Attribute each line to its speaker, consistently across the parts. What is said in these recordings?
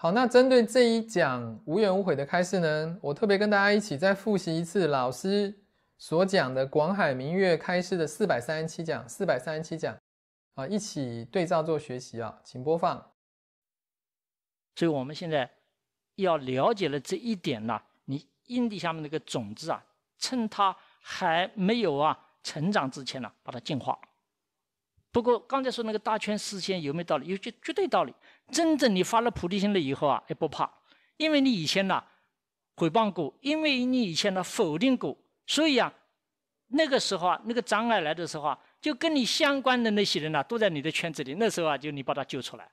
Speaker 1: 好，那针对这一讲无怨无悔的开示呢，我特别跟大家一起再复习一次老师所讲的广海明月开示的四百三十七讲，四
Speaker 2: 百三十七讲啊，一起对照做学习啊，请播放。所以我们现在要了解了这一点呢，你阴地下面那个种子啊，趁它还没有啊成长之前呢，把它净化。不过刚才说那个大圈四线有没有道理？有绝绝对道理。真正你发了菩提心了以后啊，也不怕，因为你以前呢毁谤过，因为你以前呢否定过，所以啊，那个时候啊，那个障碍来的时候啊，就跟你相关的那些人呢，都在你的圈子里。那时候啊，就你把他救出来，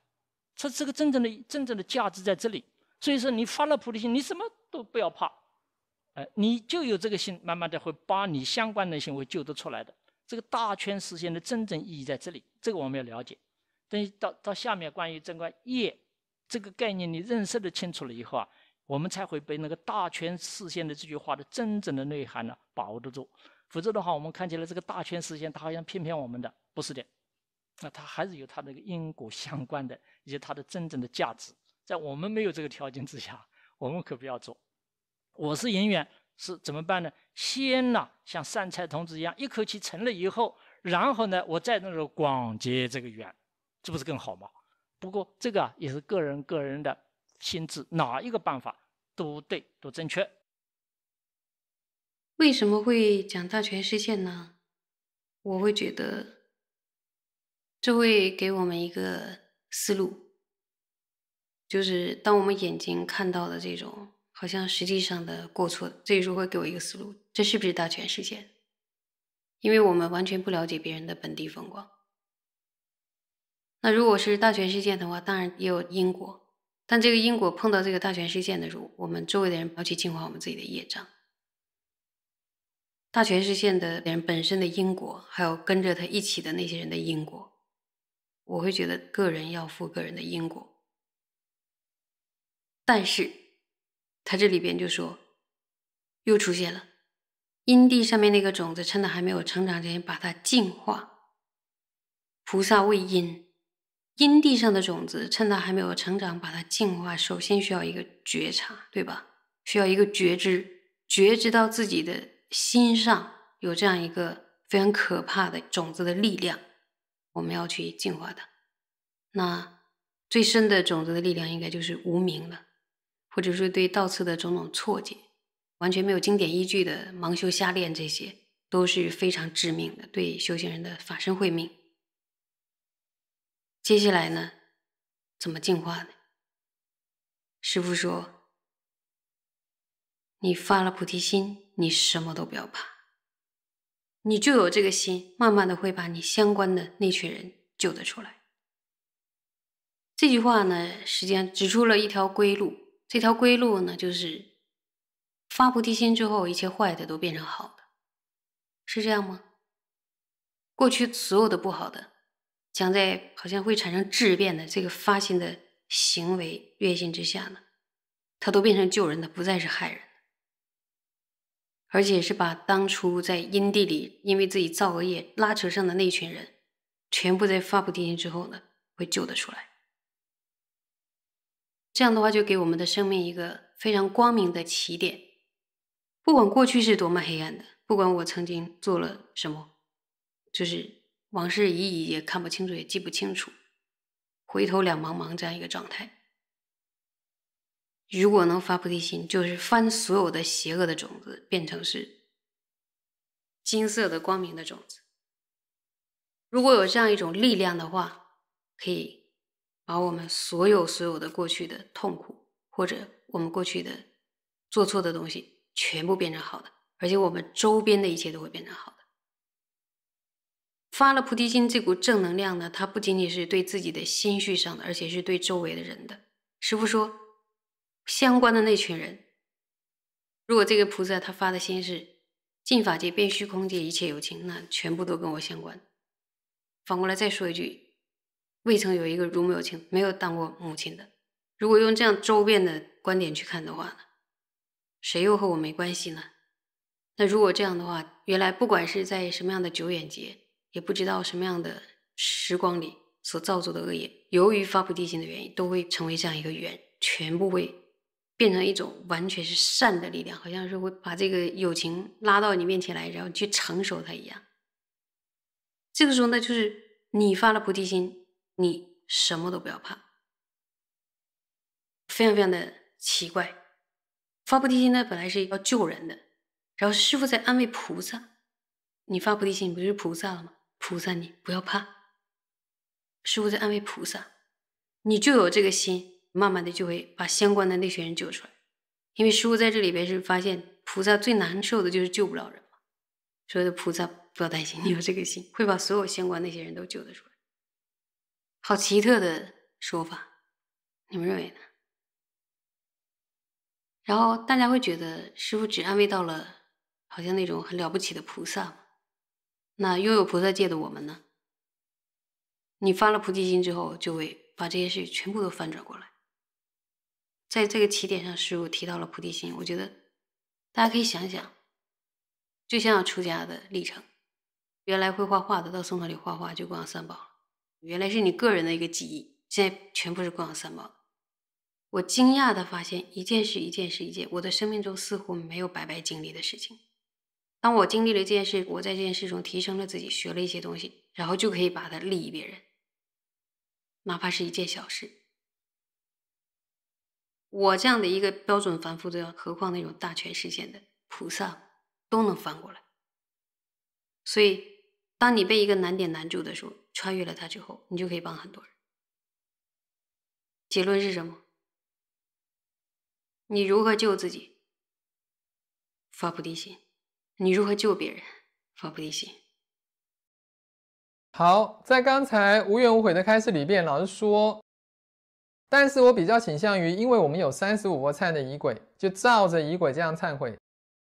Speaker 2: 这这个真正的真正的价值在这里。所以说，你发了菩提心，你什么都不要怕，呃，你就有这个心，慢慢的会把你相关的行为救得出来的。这个大圈实现的真正意义在这里，这个我们要了解。等到到下面关于“这观业”这个概念，你认识的清楚了以后啊，我们才会被那个“大权视线的这句话的真正的内涵呢把握得住。否则的话，我们看起来这个“大权视线，它好像骗骗我们的，不是的。那它还是有它的因果相关的，以及它的真正的价值。在我们没有这个条件之下，我们可不要做。我是因缘是怎么办呢？先呢像善财童子一样一口气成了以后，然后呢，我再那个广结这个缘。这不是更好吗？不过这个啊，也是个人个人的心智，哪一个办法都对都正确。
Speaker 3: 为什么会讲大权世界呢？我会觉得，这会给我们一个思路，就是当我们眼睛看到的这种好像实际上的过错，这时候会给我一个思路，这是不是大权世界？因为我们完全不了解别人的本地风光。那如果是大权事件的话，当然也有因果，但这个因果碰到这个大权事件的时候，我们周围的人要去净化我们自己的业障。大权事件的人本身的因果，还有跟着他一起的那些人的因果，我会觉得个人要负个人的因果。但是，他这里边就说，又出现了，因地上面那个种子，趁他还没有成长之前把它净化，菩萨为因。阴地上的种子，趁它还没有成长，把它净化。首先需要一个觉察，对吧？需要一个觉知，觉知到自己的心上有这样一个非常可怕的种子的力量，我们要去净化它。那最深的种子的力量，应该就是无名了，或者说对道次的种种错解，完全没有经典依据的盲修瞎练，这些都是非常致命的，对修行人的法身慧命。接下来呢，怎么进化呢？师傅说：“你发了菩提心，你什么都不要怕，你就有这个心，慢慢的会把你相关的那群人救得出来。”这句话呢，实际上指出了一条归路。这条归路呢，就是发菩提心之后，一切坏的都变成好的，是这样吗？过去所有的不好的。将在好像会产生质变的这个发心的行为、愿心之下呢，他都变成救人，的，不再是害人，而且是把当初在阴地里因为自己造恶业拉扯上的那群人，全部在发布天心之后呢，会救得出来。这样的话，就给我们的生命一个非常光明的起点，不管过去是多么黑暗的，不管我曾经做了什么，就是。往事已矣，也看不清楚，也记不清楚，回头两茫茫这样一个状态。如果能发菩提心，就是翻所有的邪恶的种子，变成是金色的光明的种子。如果有这样一种力量的话，可以把我们所有所有的过去的痛苦，或者我们过去的做错的东西，全部变成好的，而且我们周边的一切都会变成好。的。发了菩提心，这股正能量呢，它不仅仅是对自己的心绪上的，而且是对周围的人的。师傅说，相关的那群人，如果这个菩萨他发的心是进法界、变虚空界一切有情，那全部都跟我相关。反过来再说一句，未曾有一个如母有情没有当过母亲的。如果用这样周边的观点去看的话呢，谁又和我没关系呢？那如果这样的话，原来不管是在什么样的久远劫。也不知道什么样的时光里所造作的恶业，由于发菩提心的原因，都会成为这样一个缘，全部会变成一种完全是善的力量，好像是会把这个友情拉到你面前来，然后去成熟它一样。这个时候呢，就是你发了菩提心，你什么都不要怕。非常非常的奇怪，发菩提心呢本来是要救人的，然后师傅在安慰菩萨：“你发菩提心，不就是菩萨了吗？”菩萨，你不要怕，师傅在安慰菩萨，你就有这个心，慢慢的就会把相关的那些人救出来。因为师傅在这里边是发现菩萨最难受的就是救不了人嘛，所以菩萨不要担心，你有这个心，会把所有相关那些人都救得出来。好奇特的说法，你们认为呢？然后大家会觉得师傅只安慰到了，好像那种很了不起的菩萨吗？那拥有菩萨戒的我们呢？你发了菩提心之后，就会把这些事全部都翻转过来。在这个起点上，师傅提到了菩提心，我觉得大家可以想想，就像出家的历程，原来会画画的，到宋朝里画画就供养三宝了。原来是你个人的一个记忆，现在全部是供养三宝。我惊讶的发现，一件事一件事一件，我的生命中似乎没有白白经历的事情。当我经历了这件事，我在这件事中提升了自己，学了一些东西，然后就可以把它利益别人，哪怕是一件小事。我这样的一个标准凡夫都要，何况那种大权世间的菩萨都能翻过来。所以，当你被一个难点难住的时候，穿越了它之后，你就可以帮很多人。结论是什么？你如何救自己？发菩提
Speaker 1: 心。你如何救别人？发布提心。好，在刚才无怨无悔的开始里边，老师说，但是我比较倾向于，因为我们有三十五佛忏的仪轨，就照着仪轨这样忏悔。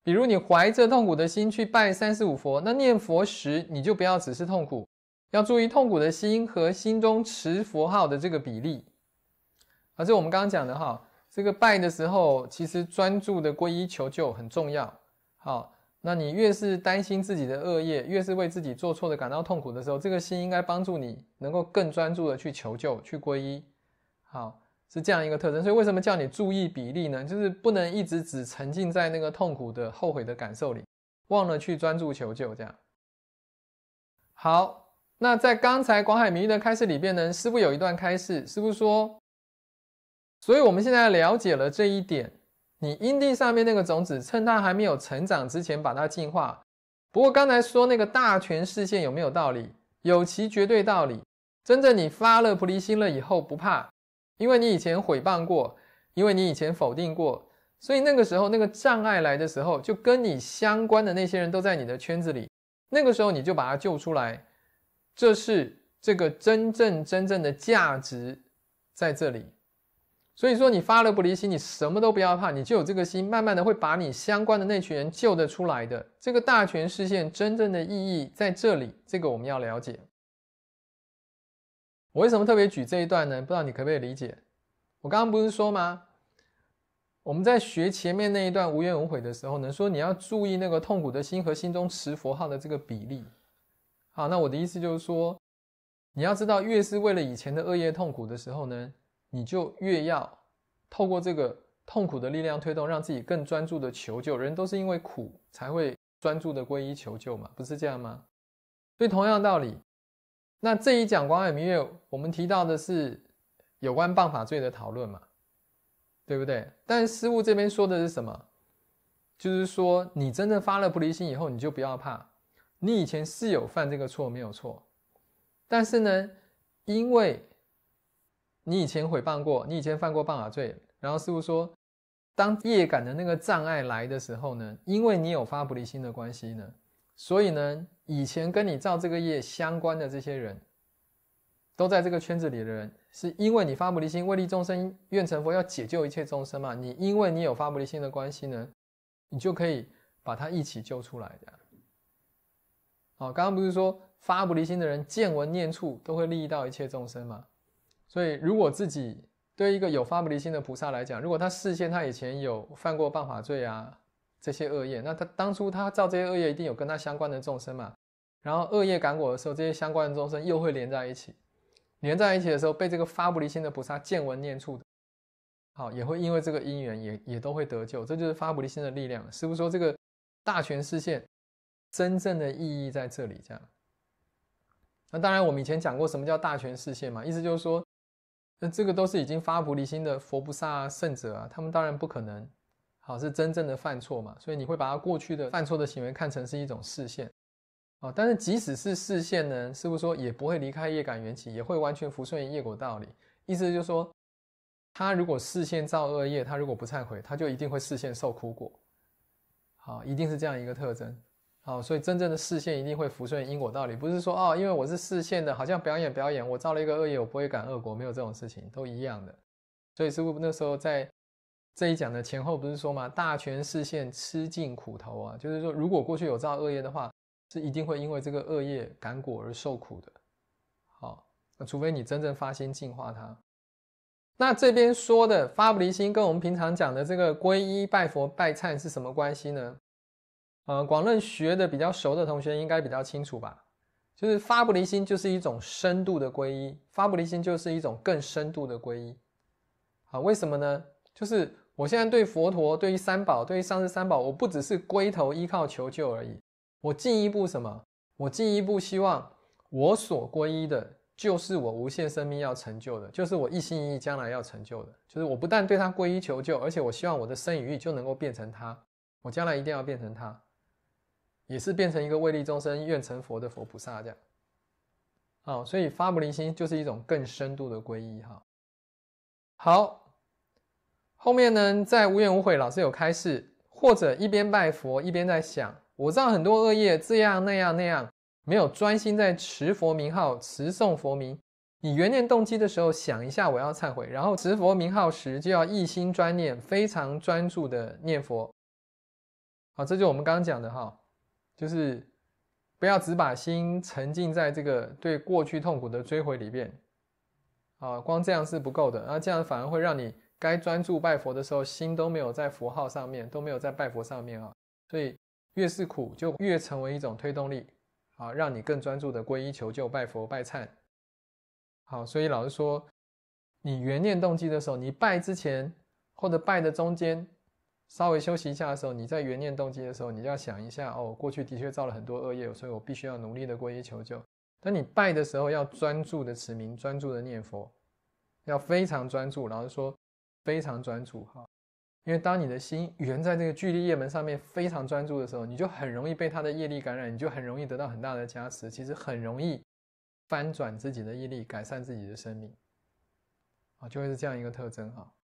Speaker 1: 比如你怀着痛苦的心去拜三十五佛，那念佛时你就不要只是痛苦，要注意痛苦的心和心中持佛号的这个比例。而是我们刚刚讲的哈，这个拜的时候，其实专注的皈依求救很重要。好。那你越是担心自己的恶业，越是为自己做错的感到痛苦的时候，这个心应该帮助你能够更专注的去求救、去皈依。好，是这样一个特征。所以为什么叫你注意比例呢？就是不能一直只沉浸在那个痛苦的后悔的感受里，忘了去专注求救。这样。好，那在刚才广海明的开示里边呢，师傅有一段开示，师傅说，所以我们现在了解了这一点。你阴地上面那个种子，趁它还没有成长之前把它净化。不过刚才说那个大权视线有没有道理？有其绝对道理。真正你发了菩提心了以后不怕，因为你以前毁谤过，因为你以前否定过，所以那个时候那个障碍来的时候，就跟你相关的那些人都在你的圈子里，那个时候你就把它救出来。这是这个真正真正的价值在这里。所以说，你发了不离心，你什么都不要怕，你就有这个心，慢慢的会把你相关的那群人救得出来的。这个大权视线真正的意义在这里，这个我们要了解。我为什么特别举这一段呢？不知道你可不可以理解？我刚刚不是说吗？我们在学前面那一段无怨无悔的时候呢，说你要注意那个痛苦的心和心中持佛号的这个比例。好，那我的意思就是说，你要知道，越是为了以前的恶业痛苦的时候呢。你就越要透过这个痛苦的力量推动，让自己更专注的求救。人都是因为苦才会专注的皈依求救嘛，不是这样吗？所以同样道理，那这一讲《广海明月》，我们提到的是有关谤法罪的讨论嘛，对不对？但师傅这边说的是什么？就是说，你真正发了不离心以后，你就不要怕。你以前是有犯这个错，没有错，但是呢，因为。你以前毁谤过，你以前犯过谤法罪。然后师傅说，当业感的那个障碍来的时候呢，因为你有发菩提心的关系呢，所以呢，以前跟你造这个业相关的这些人，都在这个圈子里的人，是因为你发菩提心，为利众生愿成佛，要解救一切众生嘛。你因为你有发菩提心的关系呢，你就可以把他一起救出来。的。哦，好，刚刚不是说发菩提心的人，见闻念处都会利益到一切众生吗？所以，如果自己对一个有发不离心的菩萨来讲，如果他事先他以前有犯过谤法罪啊这些恶业，那他当初他造这些恶业一定有跟他相关的众生嘛。然后恶业感果的时候，这些相关的众生又会连在一起，连在一起的时候被这个发不离心的菩萨见闻念处。好也会因为这个因缘也也都会得救。这就是发不离心的力量。师傅说这个大权视线真正的意义在这里，这样。那当然我们以前讲过什么叫大权视线嘛，意思就是说。那这个都是已经发菩提心的佛菩萨啊、圣者啊，他们当然不可能，好是真正的犯错嘛。所以你会把他过去的犯错的行为看成是一种视线啊。但是即使是视线呢，师傅说也不会离开业感缘起，也会完全服从于业果道理。意思就是说，他如果视线造恶业，他如果不忏悔，他就一定会视线受苦果。好，一定是这样一个特征。好，所以真正的视线一定会服顺因果道理，不是说哦，因为我是视线的，好像表演表演，我造了一个恶业，我不会感恶果，没有这种事情，都一样的。所以师傅那时候在这一讲的前后不是说嘛，大权视线吃尽苦头啊，就是说如果过去有造恶业的话，是一定会因为这个恶业感果而受苦的。好，那除非你真正发心净化它。那这边说的发不离心，跟我们平常讲的这个皈依、拜佛、拜忏是什么关系呢？呃，广论学的比较熟的同学应该比较清楚吧？就是发不离心，就是一种深度的皈依；发不离心，就是一种更深度的皈依。好，为什么呢？就是我现在对佛陀、对于三宝、对于上师三宝，我不只是归头依靠求救而已，我进一步什么？我进一步希望我所皈依的，就是我无限生命要成就的，就是我一心一意将来要成就的，就是我不但对他皈依求救，而且我希望我的生与意就能够变成他，我将来一定要变成他。也是变成一个为利众生愿成佛的佛菩萨这样，哦，所以发菩提心就是一种更深度的皈依哈。好，后面呢，在无怨无悔，老师有开示，或者一边拜佛一边在想，我知道很多恶业，这样那样那样，没有专心在持佛名号、持诵佛名，你原念动机的时候想一下我要忏悔，然后持佛名号时就要一心专念，非常专注的念佛。好，这就我们刚刚讲的哈。就是不要只把心沉浸在这个对过去痛苦的追悔里边啊，光这样是不够的。那这样反而会让你该专注拜佛的时候，心都没有在佛号上面，都没有在拜佛上面啊。所以越是苦，就越成为一种推动力啊，让你更专注的皈依、求救、拜佛、拜忏。好，所以老师说，你原念动机的时候，你拜之前或者拜的中间。稍微休息一下的时候，你在原念动机的时候，你就要想一下哦，过去的确造了很多恶业，所以我必须要努力的皈依求救。当你拜的时候，要专注的持名，专注的念佛，要非常专注，然后说非常专注哈，因为当你的心圆在这个距离业门上面非常专注的时候，你就很容易被他的业力感染，你就很容易得到很大的加持，其实很容易翻转自己的业力，改善自己的生命啊，就会是这样一个特征哈。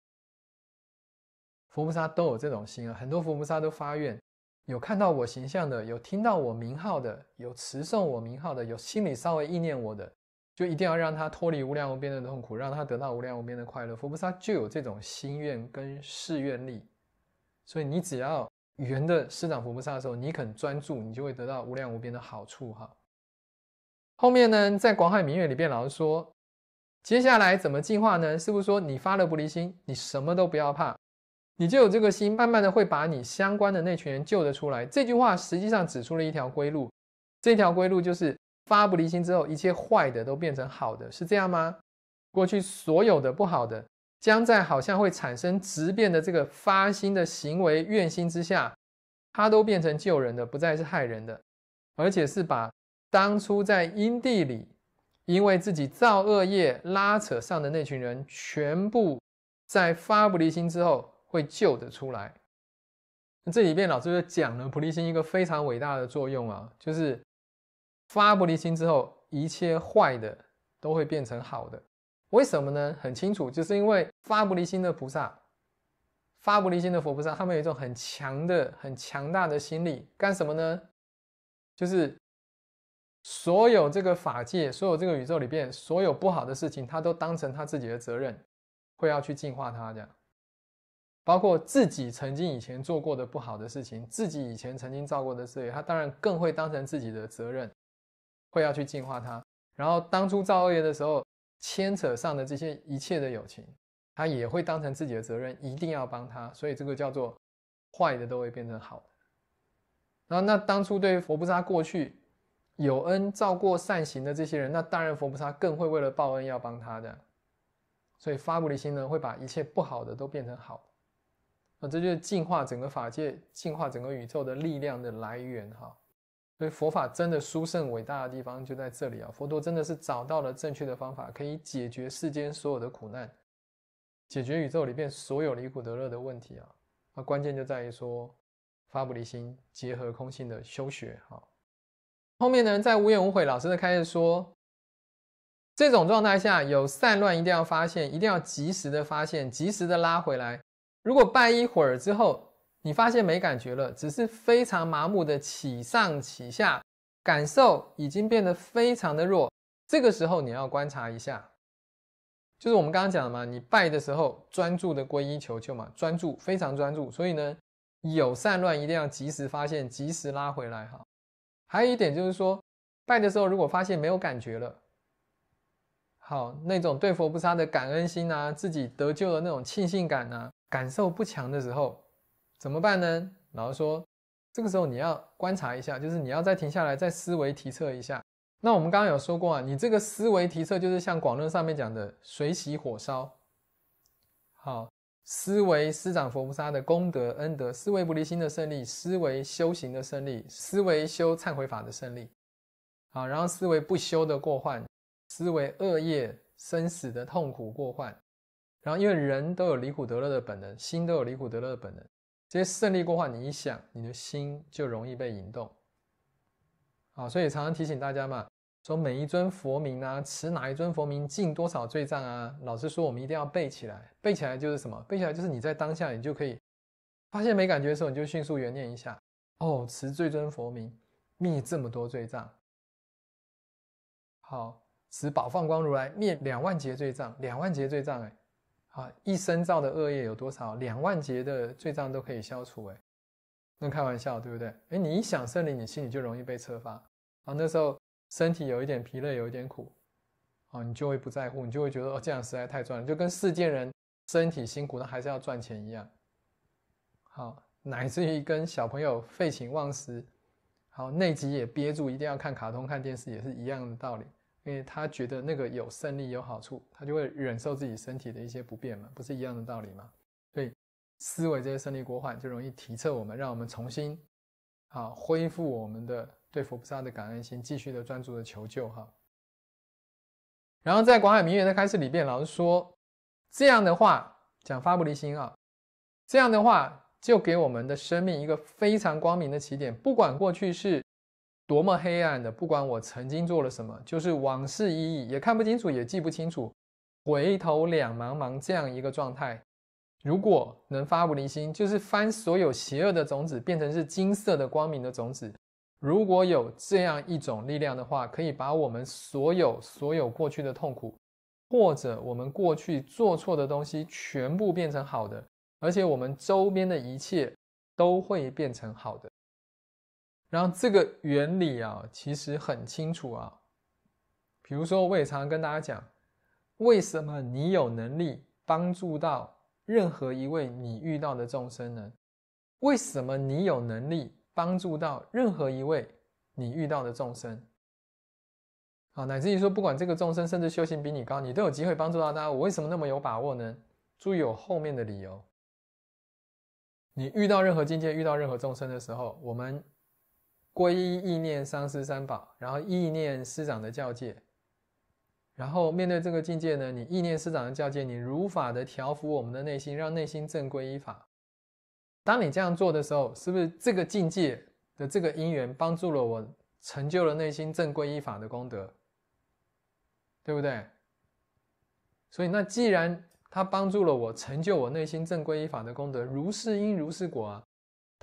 Speaker 1: 佛菩萨都有这种心啊，很多佛菩萨都发愿：有看到我形象的，有听到我名号的，有持诵我名号的，有心里稍微意念我的，就一定要让他脱离无量无边的痛苦，让他得到无量无边的快乐。佛菩萨就有这种心愿跟誓愿力，所以你只要圆的师长佛菩萨的时候，你肯专注，你就会得到无量无边的好处哈。后面呢，在广海明月里边，老师说：接下来怎么进化呢？师是说：你发了菩提心，你什么都不要怕。你就有这个心，慢慢的会把你相关的那群人救得出来。这句话实际上指出了一条归路，这条归路就是发不离心之后，一切坏的都变成好的，是这样吗？过去所有的不好的，将在好像会产生直变的这个发心的行为愿心之下，它都变成救人的，不再是害人的，而且是把当初在阴地里因为自己造恶业拉扯上的那群人，全部在发不离心之后。会救的出来。这里边老师就讲了菩提心一个非常伟大的作用啊，就是发菩提心之后，一切坏的都会变成好的。为什么呢？很清楚，就是因为发菩提心的菩萨、发菩提心的佛菩萨，他们有一种很强的、很强大的心力。干什么呢？就是所有这个法界、所有这个宇宙里边所有不好的事情，他都当成他自己的责任，会要去净化它，这样。包括自己曾经以前做过的不好的事情，自己以前曾经造过的罪，他当然更会当成自己的责任，会要去净化他。然后当初造恶业的时候牵扯上的这些一切的友情，他也会当成自己的责任，一定要帮他。所以这个叫做坏的都会变成好。然后那当初对佛菩萨过去有恩造过善行的这些人，那当然佛菩萨更会为了报恩要帮他。的所以发菩提心呢，会把一切不好的都变成好。那这就是净化整个法界、净化整个宇宙的力量的来源哈。所以佛法真的殊胜伟大的地方就在这里啊！佛陀真的是找到了正确的方法，可以解决世间所有的苦难，解决宇宙里面所有离苦得乐的问题啊！啊，关键就在于说，发不离心，结合空性的修学哈。后面呢，在无怨无悔，老师的开始说，这种状态下有散乱，一定要发现，一定要及时的发现，及时的拉回来。如果拜一会儿之后，你发现没感觉了，只是非常麻木的起上起下，感受已经变得非常的弱。这个时候你要观察一下，就是我们刚刚讲的嘛，你拜的时候专注的皈依求救嘛，专注非常专注。所以呢，有散乱一定要及时发现，及时拉回来哈。还有一点就是说，拜的时候如果发现没有感觉了，好那种对佛菩萨的感恩心啊，自己得救的那种庆幸感啊。感受不强的时候怎么办呢？老师说，这个时候你要观察一下，就是你要再停下来，再思维提测一下。那我们刚刚有说过啊，你这个思维提测就是像广论上面讲的水洗火烧。好，思维施展佛菩萨的功德恩德，思维不离心的胜利，思维修行的胜利，思维修忏悔法的胜利。好，然后思维不修的过患，思维恶业生死的痛苦过患。然后，因为人都有离苦得乐的本能，心都有离苦得乐的本能。这些胜利过化，你一想，你的心就容易被引动。好，所以常常提醒大家嘛，说每一尊佛名啊，持哪一尊佛名，进多少罪障啊。老师说我们一定要背起来，背起来就是什么？背起来就是你在当下，你就可以发现没感觉的时候，你就迅速原念一下。哦，持最尊佛名，灭这么多罪障。好，持宝放光如来，灭两万劫罪障，两万劫罪障，哎。啊，一生造的恶业有多少？两万劫的罪障都可以消除？诶那开玩笑，对不对？哎，你一想舍离，你心里就容易被策发。啊，那时候身体有一点疲累，有一点苦，哦，你就会不在乎，你就会觉得哦，这样实在太赚了，就跟世间人身体辛苦但还是要赚钱一样。好，乃至于跟小朋友废寝忘食，好内急也憋住，一定要看卡通、看电视，也是一样的道理。因为他觉得那个有胜利有好处，他就会忍受自己身体的一些不便嘛，不是一样的道理吗？所以思维这些胜利国患就容易提测我们，让我们重新啊恢复我们的对佛菩萨的感恩心，继续的专注的求救哈。然后在广海明月》的开始里面，老师说这样的话，讲发不离心啊，这样的话就给我们的生命一个非常光明的起点，不管过去是。多么黑暗的！不管我曾经做了什么，就是往事已矣，也看不清楚，也记不清楚，回头两茫茫这样一个状态。如果能发不离心，就是翻所有邪恶的种子，变成是金色的光明的种子。如果有这样一种力量的话，可以把我们所有所有过去的痛苦，或者我们过去做错的东西，全部变成好的，而且我们周边的一切都会变成好的。然后这个原理啊，其实很清楚啊。比如说，我也常常跟大家讲，为什么你有能力帮助到任何一位你遇到的众生呢？为什么你有能力帮助到任何一位你遇到的众生？啊，乃至于说，不管这个众生甚至修行比你高，你都有机会帮助到他。我为什么那么有把握呢？注意我后面的理由。你遇到任何境界，遇到任何众生的时候，我们。皈依意念、三师三宝，然后意念师长的教戒，然后面对这个境界呢，你意念师长的教戒，你如法的调伏我们的内心，让内心正规依法。当你这样做的时候，是不是这个境界的这个因缘帮助了我，成就了内心正规依法的功德？对不对？所以那既然他帮助了我，成就我内心正规依法的功德，如是因如是果啊。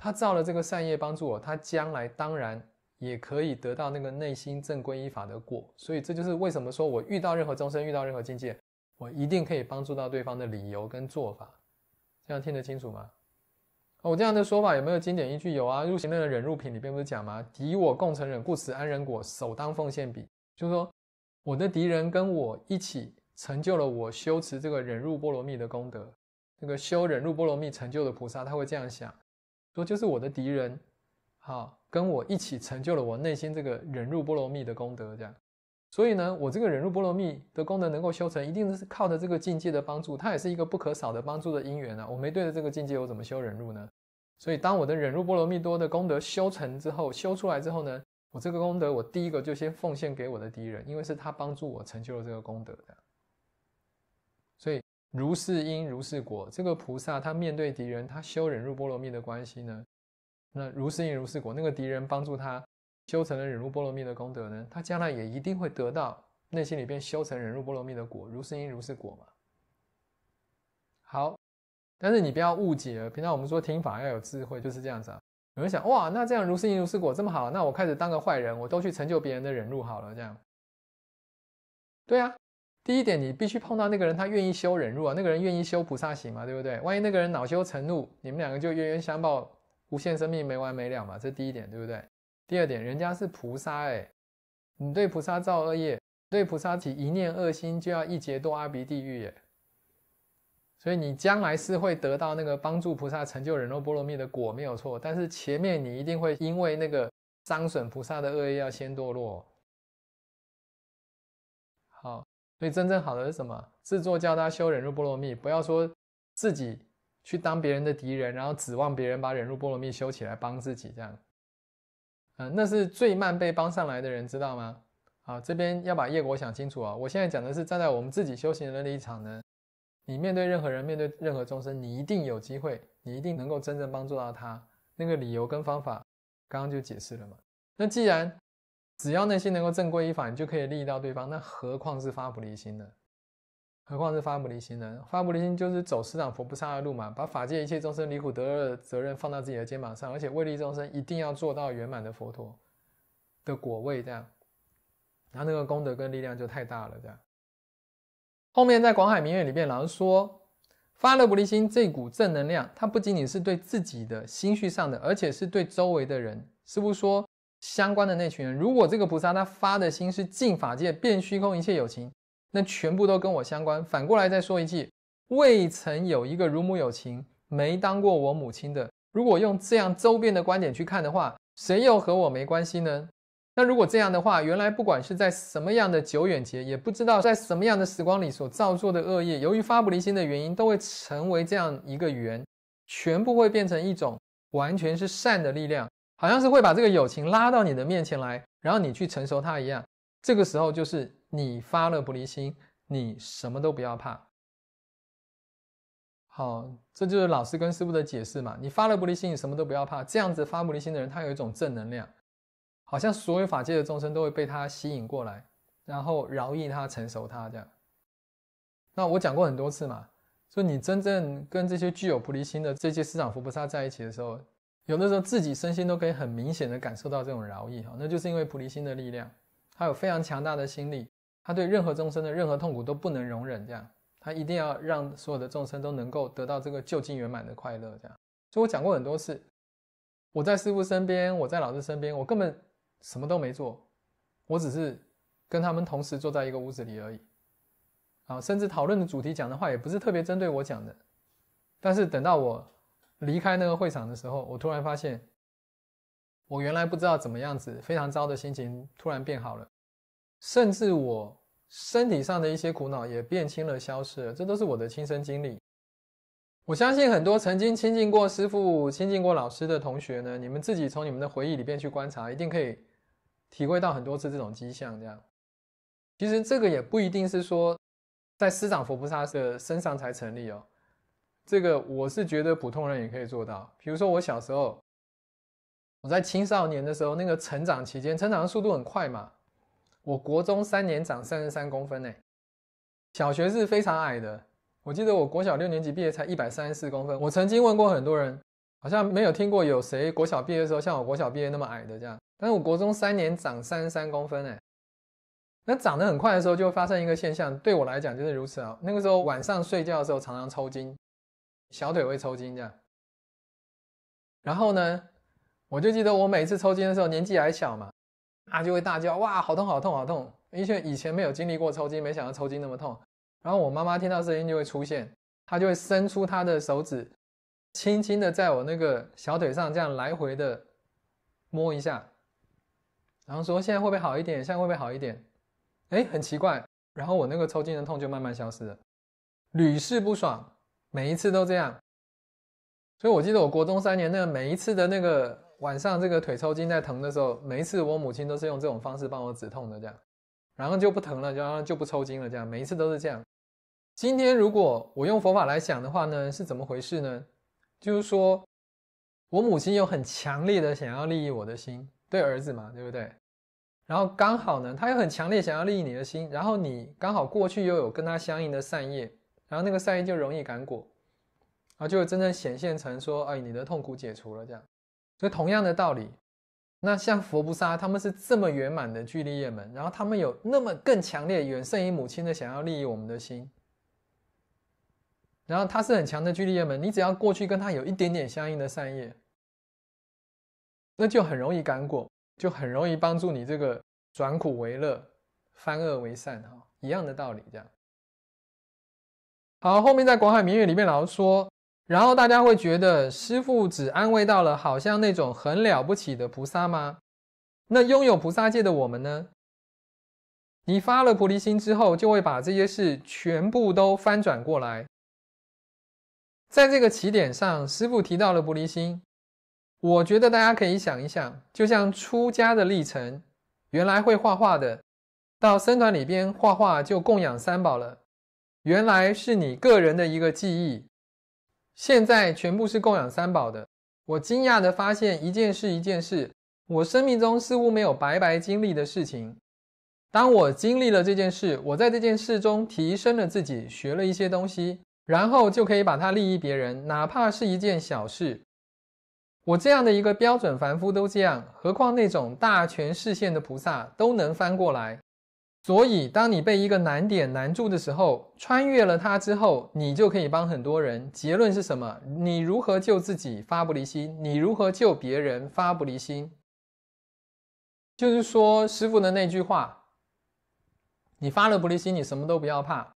Speaker 1: 他造了这个善业帮助我，他将来当然也可以得到那个内心正归依法的果。所以这就是为什么说我遇到任何众生遇到任何境界，我一定可以帮助到对方的理由跟做法。这样听得清楚吗？我这样的说法有没有经典依据？有啊，《入行论》的忍入品里边不是讲吗？敌我共成忍，故此安忍果，首当奉献彼。就是说，我的敌人跟我一起成就了我修持这个忍辱波罗蜜的功德。那个修忍辱波罗蜜成就的菩萨，他会这样想。说就是我的敌人，好跟我一起成就了我内心这个忍辱波罗蜜的功德，这样。所以呢，我这个忍辱波罗蜜的功德能够修成，一定是靠着这个境界的帮助，它也是一个不可少的帮助的因缘啊。我没对着这个境界，我怎么修忍辱呢？所以当我的忍辱波罗蜜多的功德修成之后，修出来之后呢，我这个功德我第一个就先奉献给我的敌人，因为是他帮助我成就了这个功德的。如是因如是果，这个菩萨他面对敌人，他修忍辱波罗蜜的关系呢？那如是因如是果，那个敌人帮助他修成了忍辱波罗蜜的功德呢？他将来也一定会得到内心里边修成忍辱波罗蜜的果，如是因如是果嘛。好，但是你不要误解了，平常我们说听法要有智慧，就是这样子啊。有人想，哇，那这样如是因如是果这么好，那我开始当个坏人，我都去成就别人的忍辱好了，这样。对啊。第一点，你必须碰到那个人，他愿意修忍辱啊，那个人愿意修菩萨行嘛，对不对？万一那个人恼羞成怒，你们两个就冤冤相报，无限生命没完没了嘛。这第一点，对不对？第二点，人家是菩萨哎，你对菩萨造恶业，对菩萨起一念恶心，就要一劫堕阿鼻地狱耶。所以你将来是会得到那个帮助菩萨成就忍辱波罗蜜的果没有错，但是前面你一定会因为那个伤损菩萨的恶业要先堕落。好。所以真正好的是什么？自作教他修忍辱波罗蜜，不要说自己去当别人的敌人，然后指望别人把忍辱波罗蜜修起来帮自己，这样，嗯，那是最慢被帮上来的人，知道吗？好，这边要把业果想清楚啊。我现在讲的是站在我们自己修行人的立场呢，你面对任何人，面对任何众生，你一定有机会，你一定能够真正帮助到他。那个理由跟方法，刚刚就解释了嘛。那既然只要内心能够正规依法，你就可以利益到对方。那何况是发菩提心呢？何况是发菩提心呢？发菩提心就是走十长佛菩萨的路嘛，把法界一切众生离苦得乐的责任放到自己的肩膀上，而且为利众生一定要做到圆满的佛陀的果位，这样，然后那个功德跟力量就太大了。这样，后面在广海明月里面，老师说，发了菩提心这股正能量，它不仅仅是对自己的心绪上的，而且是对周围的人。师父说。相关的那群人，如果这个菩萨他发的心是净法界遍虚空一切有情，那全部都跟我相关。反过来再说一句，未曾有一个如母有情没当过我母亲的。如果用这样周边的观点去看的话，谁又和我没关系呢？那如果这样的话，原来不管是在什么样的久远劫，也不知道在什么样的时光里所造作的恶业，由于发不离心的原因，都会成为这样一个缘，全部会变成一种完全是善的力量。好像是会把这个友情拉到你的面前来，然后你去成熟它一样。这个时候就是你发了不离心，你什么都不要怕。好，这就是老师跟师傅的解释嘛。你发了不离心，你什么都不要怕。这样子发不离心的人，他有一种正能量，好像所有法界的众生都会被他吸引过来，然后饶益他、成熟他这样。那我讲过很多次嘛，说你真正跟这些具有不离心的这些十长、佛菩萨在一起的时候。有的时候自己身心都可以很明显的感受到这种饶意哈，那就是因为菩提心的力量，他有非常强大的心力，他对任何众生的任何痛苦都不能容忍，这样，他一定要让所有的众生都能够得到这个究竟圆满的快乐。这样，所以我讲过很多次，我在师父身边，我在老师身边，我根本什么都没做，我只是跟他们同时坐在一个屋子里而已，啊，甚至讨论的主题讲的话也不是特别针对我讲的，但是等到我。离开那个会场的时候，我突然发现，我原来不知道怎么样子非常糟的心情突然变好了，甚至我身体上的一些苦恼也变轻了、消失了。这都是我的亲身经历。我相信很多曾经亲近过师傅、亲近过老师的同学呢，你们自己从你们的回忆里边去观察，一定可以体会到很多次这种迹象。这样，其实这个也不一定是说在师长佛菩萨的身上才成立哦。这个我是觉得普通人也可以做到。比如说我小时候，我在青少年的时候，那个成长期间，成长速度很快嘛。我国中三年长三十三公分呢，小学是非常矮的。我记得我国小六年级毕业才一百三十四公分。我曾经问过很多人，好像没有听过有谁国小毕业时候像我国小毕业那么矮的这样。但是我国中三年长三十三公分呢，那长得很快的时候就发生一个现象，对我来讲就是如此啊。那个时候晚上睡觉的时候常常抽筋。小腿会抽筋这样，然后呢，我就记得我每次抽筋的时候年纪还小嘛，啊就会大叫哇好痛好痛好痛！因为以前没有经历过抽筋，没想到抽筋那么痛。然后我妈妈听到声音就会出现，她就会伸出她的手指，轻轻的在我那个小腿上这样来回的摸一下，然后说现在会不会好一点？现在会不会好一点？哎，很奇怪，然后我那个抽筋的痛就慢慢消失了，屡试不爽。每一次都这样，所以我记得我国中三年，那每一次的那个晚上，这个腿抽筋在疼的时候，每一次我母亲都是用这种方式帮我止痛的，这样，然后就不疼了，就就不抽筋了，这样，每一次都是这样。今天如果我用佛法来想的话呢，是怎么回事呢？就是说，我母亲有很强烈的想要利益我的心，对儿子嘛，对不对？然后刚好呢，他又很强烈想要利益你的心，然后你刚好过去又有跟他相应的善业。然后那个善业就容易感果，啊，就真正显现成说，哎，你的痛苦解除了这样。所以同样的道理，那像佛菩萨他们是这么圆满的聚力业门，然后他们有那么更强烈远胜于母亲的想要利益我们的心，然后他是很强的聚力业门，你只要过去跟他有一点点相应的善业，那就很容易感果，就很容易帮助你这个转苦为乐，翻恶为善哈，一样的道理这样。好，后面在《广海明月》里面，老师说，然后大家会觉得，师傅只安慰到了，好像那种很了不起的菩萨吗？那拥有菩萨界的我们呢？你发了菩提心之后，就会把这些事全部都翻转过来。在这个起点上，师傅提到了菩提心，我觉得大家可以想一想，就像出家的历程，原来会画画的，到僧团里边画画就供养三宝了。原来是你个人的一个记忆，现在全部是供养三宝的。我惊讶的发现，一件事一件事，我生命中似乎没有白白经历的事情。当我经历了这件事，我在这件事中提升了自己，学了一些东西，然后就可以把它利益别人，哪怕是一件小事。我这样的一个标准凡夫都这样，何况那种大权势线的菩萨都能翻过来。所以，当你被一个难点难住的时候，穿越了它之后，你就可以帮很多人。结论是什么？你如何救自己，发不离心；你如何救别人，发不离心。就是说，师傅的那句话：“你发了不离心，你什么都不要怕。”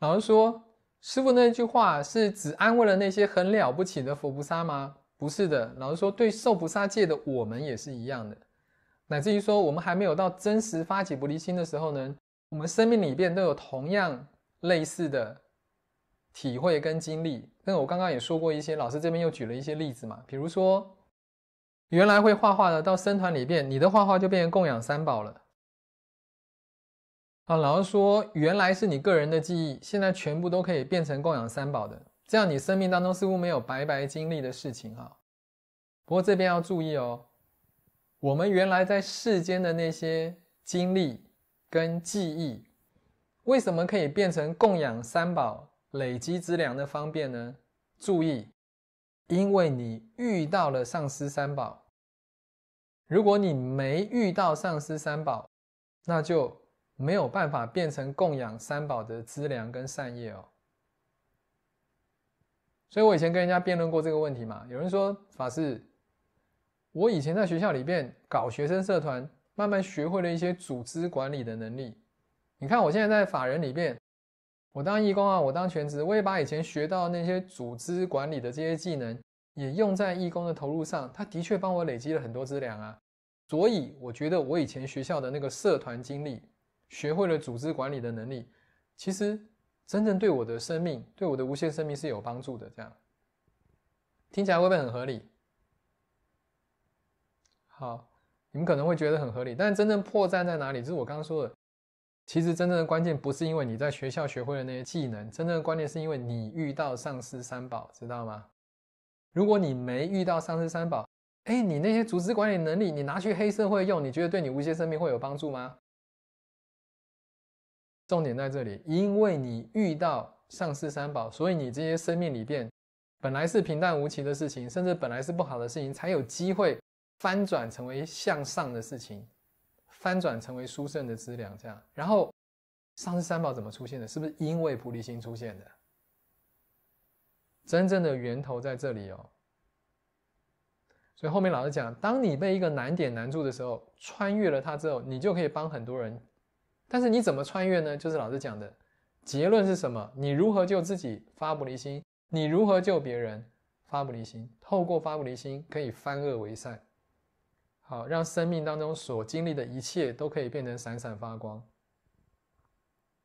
Speaker 1: 老师说：“师傅那句话是只安慰了那些很了不起的佛菩萨吗？”不是的，老师说：“对受菩萨戒的我们也是一样的。”乃至于说，我们还没有到真实发起不离心的时候呢，我们生命里边都有同样类似的体会跟经历。那我刚刚也说过一些，老师这边又举了一些例子嘛，比如说原来会画画的，到僧团里边，你的画画就变成供养三宝了。啊，老师说原来是你个人的记忆，现在全部都可以变成供养三宝的，这样你生命当中似乎没有白白经历的事情啊。不过这边要注意哦。我们原来在世间的那些经历跟记忆，为什么可以变成供养三宝累积资粮的方便呢？注意，因为你遇到了上师三宝。如果你没遇到上师三宝，那就没有办法变成供养三宝的资粮跟善业哦。所以我以前跟人家辩论过这个问题嘛，有人说法是。我以前在学校里边搞学生社团，慢慢学会了一些组织管理的能力。你看，我现在在法人里边，我当义工啊，我当全职，我也把以前学到那些组织管理的这些技能，也用在义工的投入上，他的确帮我累积了很多资粮啊。所以我觉得我以前学校的那个社团经历，学会了组织管理的能力，其实真正对我的生命，对我的无限生命是有帮助的。这样听起来会不会很合理？好，你们可能会觉得很合理，但真正破绽在哪里？就是我刚刚说的，其实真正的关键不是因为你在学校学会了那些技能，真正的关键是因为你遇到上师三宝，知道吗？如果你没遇到上师三宝，哎，你那些组织管理能力，你拿去黑社会用，你觉得对你无限生命会有帮助吗？重点在这里，因为你遇到上师三宝，所以你这些生命里边，本来是平淡无奇的事情，甚至本来是不好的事情，才有机会。翻转成为向上的事情，翻转成为殊胜的资粮，这样。然后，上师三宝怎么出现的？是不是因为菩提心出现的？真正的源头在这里哦。所以后面老师讲，当你被一个难点难住的时候，穿越了它之后，你就可以帮很多人。但是你怎么穿越呢？就是老师讲的结论是什么？你如何救自己发菩提心？你如何救别人发菩提心？透过发菩提心，可以翻恶为善。好，让生命当中所经历的一切都可以变成闪闪发光。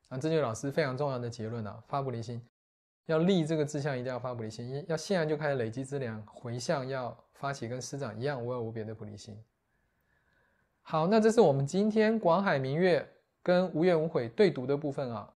Speaker 1: 啊，这就是老师非常重要的结论啊，发不离心，要立这个志向，一定要发不离心，要现在就开始累积资粮，回向要发起跟师长一样无二无别的不离心。好，那这是我们今天广海明月跟无怨无悔对读的部
Speaker 2: 分啊。